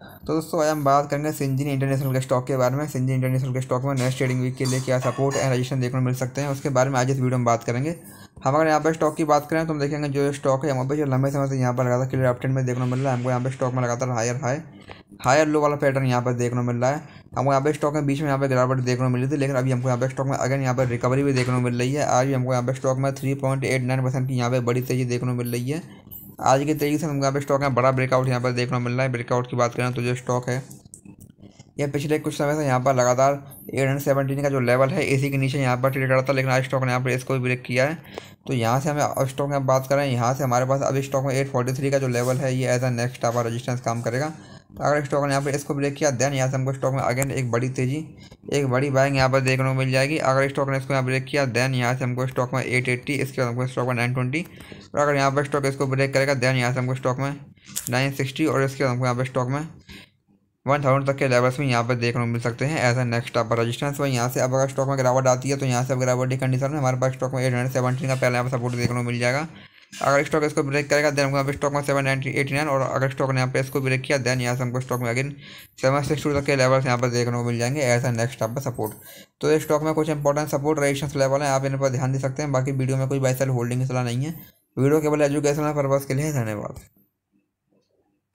तो दोस्तों आज हम बात करेंगे सिंजिन इंटरनेशनल के स्टॉक के बारे में सिंजिन इंटरनेशनल के स्टॉक में नेक्स्ट ट्रेडिंग वीक के लिए क्या सपोर्ट एंड रजिस्ट्रेशन देखने को मिल सकते हैं उसके बारे में आज इस वीडियो में बात करेंगे हम अगर यहाँ पर स्टॉक की बात करें तो हम देखेंगे जो स्टॉक है यहाँ पर जो लंबे समय से यहाँ पर लगातार क्लियर अपडेट में देखने मिल रहा है हमको यहाँ पर स्टॉक में लगातार हायर हाई हायर लो वाला पैटर्न यहाँ पर देखने मिल रहा है हमको यहाँ पर स्टॉक में बीच में यहाँ पर गिरावट देखने को मिली थी लेकिन अभी हमको यहाँ पर स्टॉक में अगर यहाँ पर रिकवरी भी देखने को मिल रही है आज भी हमको यहाँ पर स्टॉक में three point eight nine percent की यहाँ पर बड़ी तेजी देखने मिल रही है आज की तरीके से हम यहाँ पे स्टॉक में बड़ा ब्रेकआउट यहाँ पर देखने को मिल रहा है ब्रेकआउट की बात करें तो जो स्टॉक है यह पिछले कुछ समय से यहाँ पर लगातार एट हंड्रेड सेवेंटीन का जो लेवल है इसी के नीचे यहाँ पर ट्रेड करता था लेकिन आज स्टॉक ने यहाँ पर इसको भी ब्रेक किया है तो यहाँ से हमें स्टॉक में बात करें यहाँ से हमारे पास अभी स्टॉक में एट फोर्टी थ्री का जो लेवल है ये as a next our resistance काम करेगा अगर स्टॉक ने यहाँ पर इसको ब्रेक किया देन यहाँ से हमको स्टॉक में अगेन एक बड़ी तेजी एक बड़ी बाइंग यहाँ पर देखने को मिल जाएगी अगर स्टॉक ने इसको यहाँ ब्रेक किया देन यहाँ से हमको स्टॉक में एट एट्टी इसके बाद हमको स्टॉक में नाइन ट्वेंटी और अगर यहाँ पर स्टॉक इसको ब्रेक करेगा देन यहाँ से हमको स्टॉक में नाइन सिक्सटी और इसके बाद हमको यहाँ पर स्टॉक में वन थाउजेंड तक के लेवल्स में यहाँ पर देखने को मिल सकते हैं एज ए नेक्स्ट आप रजिस्टेंस पर यहाँ से अब अगर स्टॉक में गिरावट आती है तो यहाँ से अब गिरावट की कंडीशन में हमारे पास स्टॉक में एट हंड्रेड सेवेंटी का पहले यहाँ पर सपोर्ट देखने को मिल जाएगा अगर स्टॉक इसको ब्रेक करेगा देन हमको यहाँ पे स्टॉक में सेवन नाइनटी एटी नाइन और अगर स्टॉक ने यहाँ पे इसको ब्रेक किया देन यहाँ से हमको स्टॉक में अगेन सेवन सिक्स टू तक के लेवल्स यहाँ पर देखने को मिल जाएंगे ऐसा नेक्स्ट आप सपोर्ट तो ये स्टॉक में कुछ इंपॉर्टेंट सपोर्ट रेजिस्टेंस लेवल है आप इन पर ध्यान दे सकते हैं बाकी वीडियो में कोई बाइसल होल्डिंग सलाह नहीं है वीडियो केवल एजुकेशनल पर्पज़ के लिए धन्यवाद